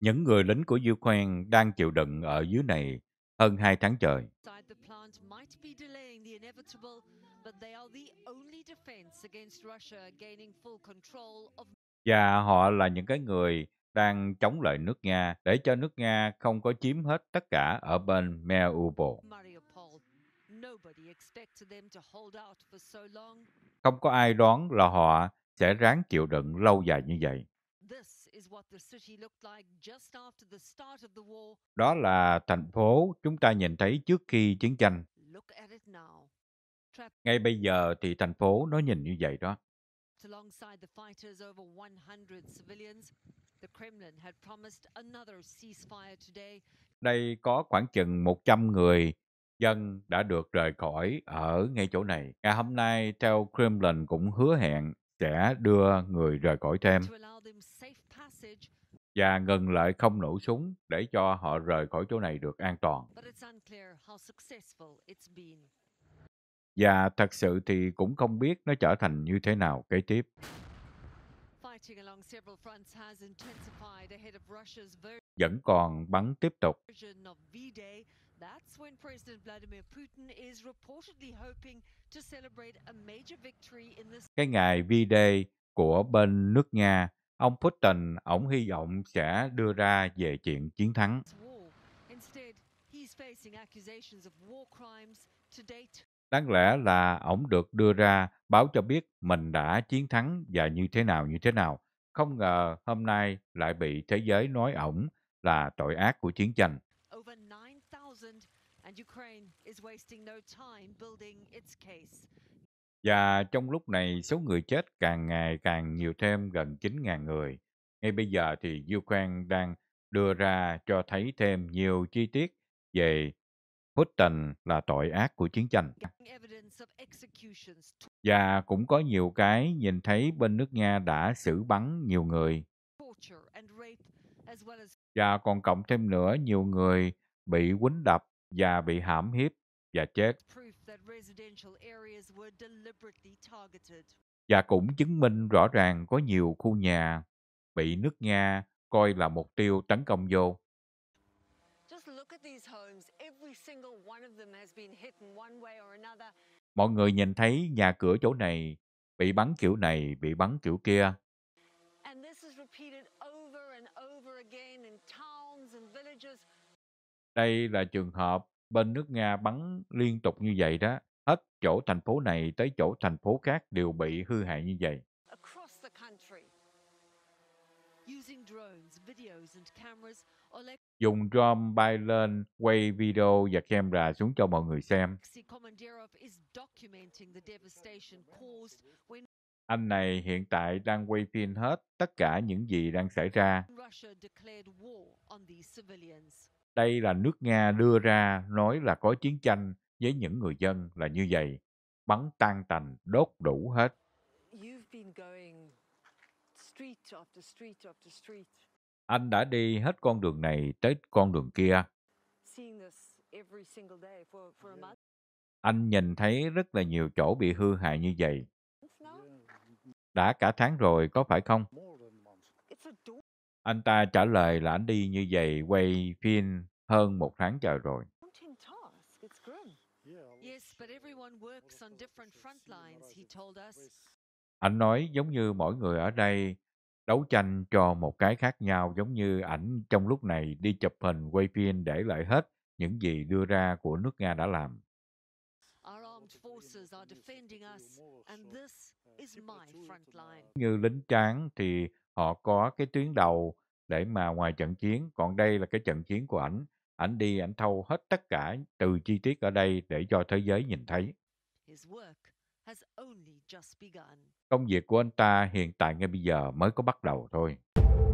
Những người lính của Ukraine đang chịu đựng ở dưới này hơn hai tháng trời. Và họ là những cái người đang chống lại nước Nga để cho nước Nga không có chiếm hết tất cả ở bên Mariupol không có ai đoán là họ sẽ ráng chịu đựng lâu dài như vậy. Đó là thành phố chúng ta nhìn thấy trước khi chiến tranh. Ngay bây giờ thì thành phố nó nhìn như vậy đó. Đây có khoảng chừng 100 người dân đã được rời khỏi ở ngay chỗ này. Ngày hôm nay, theo Kremlin cũng hứa hẹn sẽ đưa người rời khỏi thêm và ngừng lại không nổ súng để cho họ rời khỏi chỗ này được an toàn. Và thật sự thì cũng không biết nó trở thành như thế nào kế tiếp vẫn còn bắn tiếp tục. Cái ngày V-Day của bên nước Nga, ông Putin ổng hy vọng sẽ đưa ra về chuyện chiến thắng. Đáng lẽ là ổng được đưa ra báo cho biết mình đã chiến thắng và như thế nào như thế nào. Không ngờ hôm nay lại bị thế giới nói ổng là tội ác của chiến tranh. Và trong lúc này, số người chết càng ngày càng nhiều thêm gần 9.000 người. Ngay bây giờ thì Ukraine đang đưa ra cho thấy thêm nhiều chi tiết về Putin là tội ác của chiến tranh. Và cũng có nhiều cái nhìn thấy bên nước Nga đã xử bắn nhiều người và dạ, còn cộng thêm nữa nhiều người bị quýnh đập và bị hãm hiếp và chết. Và cũng chứng minh rõ ràng có nhiều khu nhà bị nước Nga coi là mục tiêu tấn công vô. Mọi người nhìn thấy nhà cửa chỗ này bị bắn kiểu này, bị bắn kiểu kia. Đây là trường hợp bên nước Nga bắn liên tục như vậy đó. Hết chỗ thành phố này tới chỗ thành phố khác đều bị hư hại như vậy. Dùng drone bay lên, quay video và camera xuống cho mọi người xem. Anh này hiện tại đang quay phim hết tất cả những gì đang xảy ra. Đây là nước Nga đưa ra nói là có chiến tranh với những người dân là như vậy. Bắn tan tành, đốt đủ hết. Anh đã đi hết con đường này tới con đường kia. Anh nhìn thấy rất là nhiều chỗ bị hư hại như vậy đã cả tháng rồi có phải không? Anh ta trả lời là anh đi như vậy quay phim hơn một tháng trời rồi. Anh nói giống như mỗi người ở đây đấu tranh cho một cái khác nhau giống như ảnh trong lúc này đi chụp hình quay phim để lại hết những gì đưa ra của nước Nga đã làm forces are defending us, and this is my front line. Như lính tráng thì họ có cái tuyến đầu để mà ngoài trận chiến, còn đây là cái trận chiến của ảnh. Ảnh đi, ảnh thâu hết tất cả từ chi tiết ở đây để cho thế giới nhìn thấy. Công việc của anh ta hiện tại ngay bây giờ mới có bắt đầu thôi.